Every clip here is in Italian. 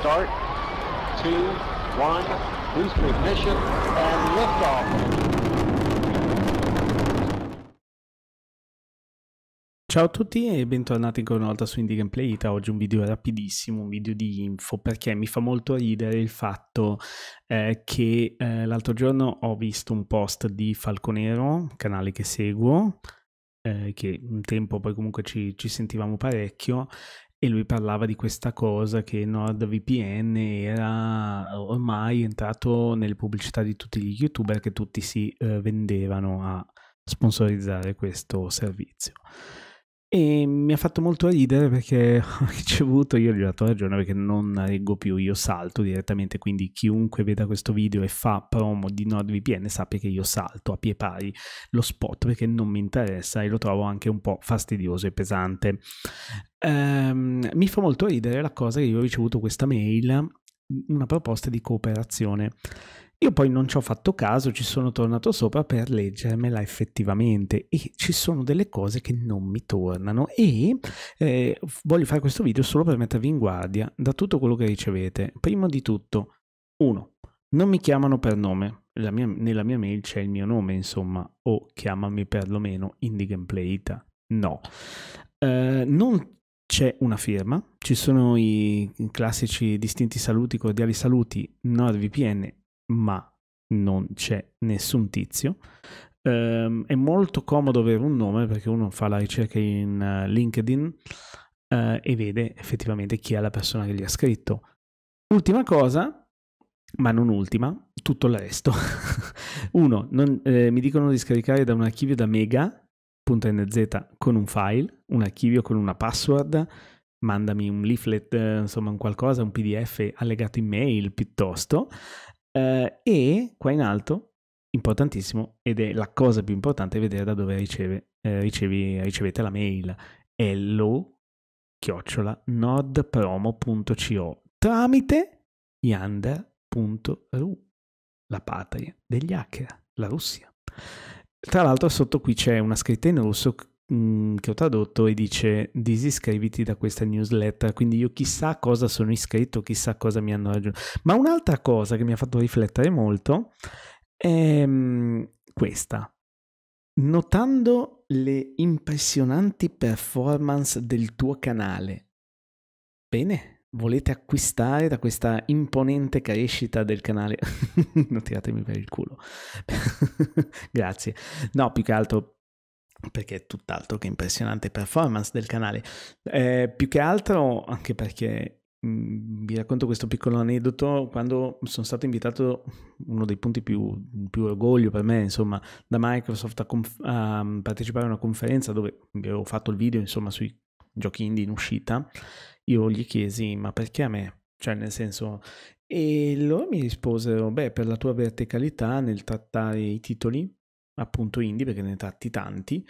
start, two, one, boost ignition, and liftoff. Ciao a tutti e bentornati ancora una volta su Indie Gameplay Ita. Oggi un video rapidissimo, un video di info perché mi fa molto ridere il fatto eh, che eh, l'altro giorno ho visto un post di Falconero, canale che seguo, eh, che un tempo poi comunque ci, ci sentivamo parecchio e lui parlava di questa cosa che NordVPN era ormai entrato nelle pubblicità di tutti gli youtuber che tutti si eh, vendevano a sponsorizzare questo servizio. E mi ha fatto molto ridere perché ho ricevuto, io gli ho dato ragione perché non reggo più, io salto direttamente, quindi chiunque veda questo video e fa promo di NordVPN sappia che io salto a pie pari lo spot perché non mi interessa e lo trovo anche un po' fastidioso e pesante. Ehm, mi fa molto ridere la cosa che io ho ricevuto questa mail, una proposta di cooperazione io poi non ci ho fatto caso, ci sono tornato sopra per leggermela effettivamente e ci sono delle cose che non mi tornano e eh, voglio fare questo video solo per mettervi in guardia da tutto quello che ricevete. Prima di tutto, 1. Non mi chiamano per nome, mia, nella mia mail c'è il mio nome insomma, o chiamami perlomeno Indie Gameplay Ita. No. Eh, non c'è una firma, ci sono i classici distinti saluti, cordiali saluti, NordVPN ma non c'è nessun tizio. Um, è molto comodo avere un nome perché uno fa la ricerca in eh, LinkedIn uh, e vede effettivamente chi è la persona che gli ha scritto. Ultima cosa, ma non ultima, tutto il resto. uno, non, eh, mi dicono di scaricare da un archivio da mega.nz con un file, un archivio con una password, mandami un leaflet, eh, insomma un qualcosa, un PDF allegato in mail piuttosto. Eh, e qua in alto, importantissimo, ed è la cosa più importante, vedere da dove riceve, eh, ricevi, ricevete la mail. Hello chiocciola nordpromo.co tramite yanda.ru, la patria degli hacker, la Russia. Tra l'altro sotto qui c'è una scritta in russo che ho tradotto e dice disiscriviti da questa newsletter, quindi io chissà cosa sono iscritto, chissà cosa mi hanno raggiunto. Ma un'altra cosa che mi ha fatto riflettere molto è questa. Notando le impressionanti performance del tuo canale. Bene, volete acquistare da questa imponente crescita del canale, non tiratemi per il culo, grazie, no più che altro perché è tutt'altro che impressionante performance del canale. Eh, più che altro, anche perché mh, mhmm, vi racconto questo piccolo aneddoto, quando sono stato invitato, uno dei punti più, più orgoglio per me, insomma, da Microsoft a, conf- a partecipare a una conferenza dove avevo fatto il video, insomma, sui giochi indie in uscita, io gli chiesi, ma perché a me? Cioè, nel senso, e loro mi risposero, beh, per la tua verticalità nel trattare i titoli appunto indie perché ne tratti tanti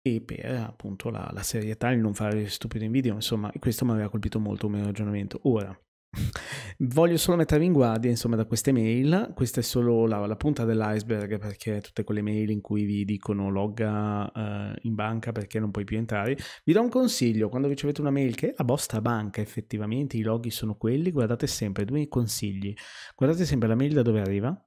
e per appunto la, la serietà il non fare stupido in video insomma questo mi aveva colpito molto il mio ragionamento ora voglio solo mettervi in guardia insomma da queste mail questa è solo la, la punta dell'iceberg perché tutte quelle mail in cui vi dicono logga uh, in banca perché non puoi più entrare vi do un consiglio quando ricevete una mail che è la vostra banca effettivamente i loghi sono quelli guardate sempre due consigli guardate sempre la mail da dove arriva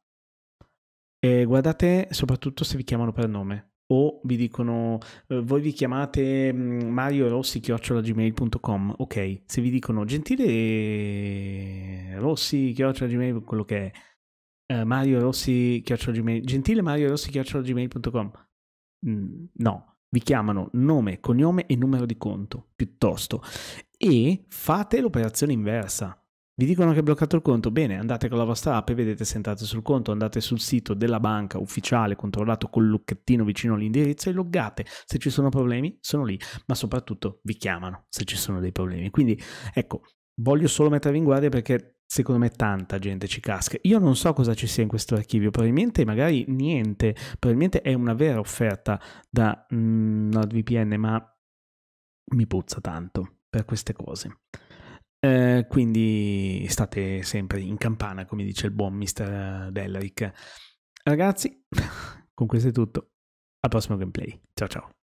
eh, guardate soprattutto se vi chiamano per nome o vi dicono eh, voi vi chiamate mm, Mario Rossi gmail.com ok se vi dicono gentile Rossi gmail quello che è eh, Mario Rossi gmail gentile Mario Rossi gmail.com mm, no vi chiamano nome cognome e numero di conto piuttosto e fate l'operazione inversa vi dicono che è bloccato il conto? Bene, andate con la vostra app e vedete se entrate sul conto, andate sul sito della banca ufficiale controllato col lucchettino vicino all'indirizzo e loggate. Se ci sono problemi, sono lì, ma soprattutto vi chiamano se ci sono dei problemi. Quindi ecco, voglio solo mettervi in guardia perché secondo me tanta gente ci casca. Io non so cosa ci sia in questo archivio, probabilmente magari niente, probabilmente è una vera offerta da mm, NordVPN, ma mi puzza tanto per queste cose. Eh, quindi state sempre in campana, come dice il buon Mr. Delric. Ragazzi, con questo è tutto. Al prossimo gameplay. Ciao ciao.